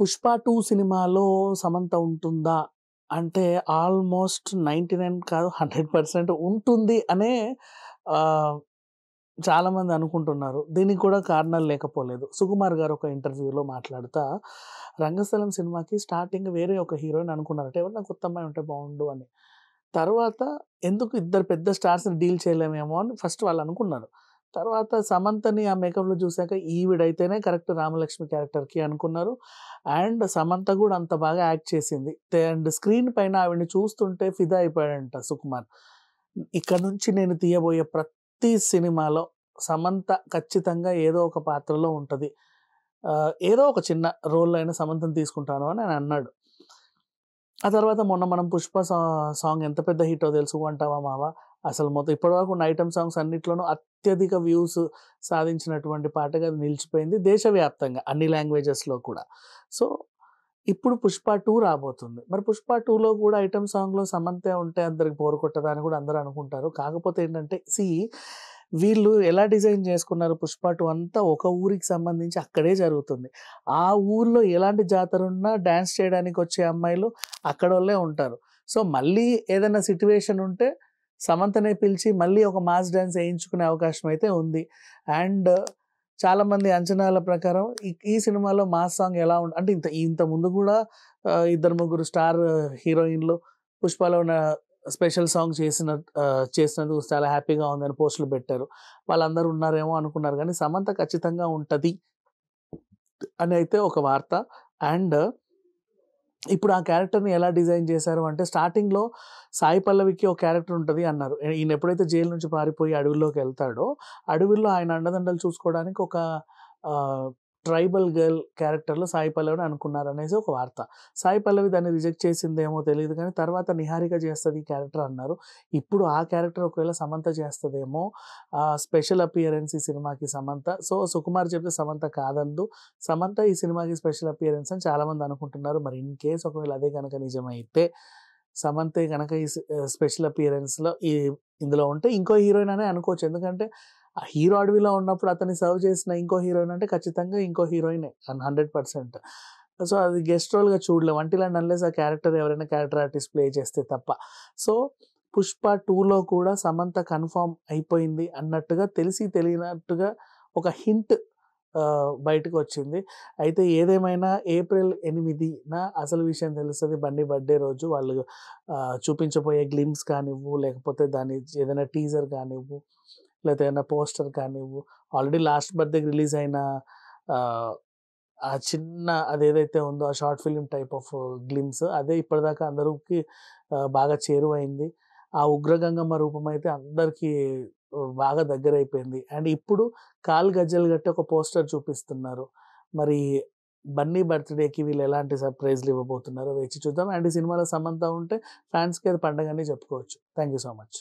Pushpa two సినిమాలో సమంత ఉంటుందా అంటే ఆల్మోస్ట్ నైంటీ నైన్ కాదు హండ్రెడ్ పర్సెంట్ ఉంటుంది అనే చాలామంది అనుకుంటున్నారు దీనికి కూడా కారణాలు లేకపోలేదు సుకుమార్ గారు ఒక ఇంటర్వ్యూలో మాట్లాడుతా రంగస్థలం సినిమాకి స్టార్టింగ్ వేరే ఒక హీరోయిన్ అనుకున్నారట ఎవరైనా కొత్త అమ్మాయి ఉంటే బాగుండు అని తర్వాత ఎందుకు ఇద్దరు పెద్ద స్టార్స్ని డీల్ చేయలేమేమో అని ఫస్ట్ వాళ్ళు అనుకున్నారు తర్వాత సమంతని ఆ మేకప్లో చూశాక ఈవిడైతేనే కరెక్ట్ రామలక్ష్మి క్యారెక్టర్కి అనుకున్నారు అండ్ సమంత కూడా అంత బాగా యాక్ట్ చేసింది అండ్ స్క్రీన్ పైన ఆవిడని చూస్తుంటే ఫిదా అయిపోయాడంట సుకుమార్ ఇక్కడ నుంచి నేను తీయబోయే ప్రతి సినిమాలో సమంత ఖచ్చితంగా ఏదో ఒక పాత్రలో ఉంటుంది ఏదో ఒక చిన్న రోల్ అయినా సమంతం తీసుకుంటాను అని ఆయన అన్నాడు ఆ తర్వాత మొన్న మనం పుష్ప సాంగ్ ఎంత పెద్ద హిట్ తెలుసు అంటావా మావా అసలు మొత్తం ఇప్పటివరకు ఉన్న ఐటమ్ సాంగ్స్ అన్నిట్లోనూ అత్యధిక వ్యూస్ సాధించినటువంటి పాటగా అది నిలిచిపోయింది దేశవ్యాప్తంగా అన్ని లాంగ్వేజెస్లో కూడా సో ఇప్పుడు పుష్ప టూ రాబోతుంది మరి పుష్ప టూలో కూడా ఐటమ్ సాంగ్లో సమంతే ఉంటే అందరికి పోరు కొట్టదా అని కూడా అందరూ అనుకుంటారు కాకపోతే ఏంటంటే సి వీళ్ళు ఎలా డిజైన్ చేసుకున్నారు పుష్ప టూ అంతా ఒక ఊరికి సంబంధించి అక్కడే జరుగుతుంది ఆ ఊర్లో ఎలాంటి జాతర ఉన్నా డ్యాన్స్ చేయడానికి వచ్చే అమ్మాయిలు వాళ్ళే ఉంటారు సో మళ్ళీ ఏదైనా సిట్యువేషన్ ఉంటే సమంతనే పిలిచి మళ్ళీ ఒక మాస్ డ్యాన్స్ వేయించుకునే అవకాశం అయితే ఉంది అండ్ చాలామంది అంచనాల ప్రకారం ఈ సినిమాలో మాస్ సాంగ్ ఎలా ఉంటుంది అంటే ఇంత ఇంత ముందు కూడా ఇద్దరు ముగ్గురు స్టార్ హీరోయిన్లు పుష్పలో ఉన్న స్పెషల్ సాంగ్ చేసిన చేసినందుకు చాలా హ్యాపీగా ఉందని పోస్టులు పెట్టారు వాళ్ళందరూ ఉన్నారేమో అనుకున్నారు కానీ సమంత ఖచ్చితంగా ఉంటుంది అని అయితే ఒక వార్త అండ్ ఇప్పుడు ఆ క్యారెక్టర్ని ఎలా డిజైన్ చేశారు అంటే స్టార్టింగ్లో సాయి పల్లవికి ఒక క్యారెక్టర్ ఉంటుంది అన్నారు ఈయన ఎప్పుడైతే జైలు నుంచి పారిపోయి అడవిలోకి వెళ్తాడో అడవిలో ఆయన అండదండలు చూసుకోవడానికి ఒక ట్రైబల్ గర్ల్ క్యారెక్టర్లో సాయి పల్లవిని అనుకున్నారు అనేసి ఒక వార్త సాయి పల్లవి దాన్ని రిజెక్ట్ చేసిందేమో తెలియదు కానీ తర్వాత నిహారిక చేస్తుంది ఈ క్యారెక్టర్ అన్నారు ఇప్పుడు ఆ క్యారెక్టర్ ఒకవేళ సమంత చేస్తుందేమో స్పెషల్ అపియరెన్స్ ఈ సినిమాకి సమంత సో సుకుమార్ చెప్తే సమంత కాదందు సమంత ఈ సినిమాకి స్పెషల్ అపియరెన్స్ అని చాలామంది అనుకుంటున్నారు మరి ఇన్ కేస్ ఒకవేళ అదే కనుక నిజమైతే సమంతే కనుక ఈ స్పెషల్ అపియరెన్స్లో ఈ ఇందులో ఉంటే ఇంకో హీరోయిన్ అనే అనుకోవచ్చు ఎందుకంటే ఆ హీరో అడవిలో ఉన్నప్పుడు అతన్ని సర్వ్ చేసిన ఇంకో హీరోయిన్ అంటే ఖచ్చితంగా ఇంకో హీరోయినే హండ్రెడ్ పర్సెంట్ సో అది గెస్ట్ రోల్గా చూడలేము అంటే ఇలా అన్లెస్ ఆ క్యారెక్టర్ ఎవరైనా క్యారెక్టర్ ఆర్టిస్ట్ ప్లే చేస్తే తప్ప సో పుష్ప టూలో కూడా సమంత కన్ఫామ్ అయిపోయింది అన్నట్టుగా తెలిసి తెలియనట్టుగా ఒక హింట్ బయటకు వచ్చింది అయితే ఏదేమైనా ఏప్రిల్ ఎనిమిదిన అసలు విషయం తెలుస్తుంది బండి బర్త్డే రోజు వాళ్ళు చూపించబోయే గ్లిమ్స్ కానివ్వు లేకపోతే దాని ఏదైనా టీజర్ కానివ్వు లేకపోతే ఏదైనా పోస్టర్ కానివ్వు ఆల్రెడీ లాస్ట్ బర్త్డేకి రిలీజ్ అయిన ఆ చిన్న అదేదైతే ఉందో ఆ short film type of glimpse అదే ఇప్పటిదాకా అందరికి బాగా చేరువైంది ఆ ఉగ్రగంగమ్మ రూపం అయితే అందరికీ బాగా దగ్గర అయిపోయింది అండ్ ఇప్పుడు కాల్ గజ్జలు గట్టి ఒక పోస్టర్ చూపిస్తున్నారు మరి బన్నీ బర్త్డేకి వీళ్ళు ఎలాంటి సర్ప్రైజ్లు ఇవ్వబోతున్నారో వేచి చూద్దాం అండ్ ఈ సినిమాలో సంబంధం ఉంటే ఫ్యాన్స్కి అది పండగనే చెప్పుకోవచ్చు థ్యాంక్ యూ సో మచ్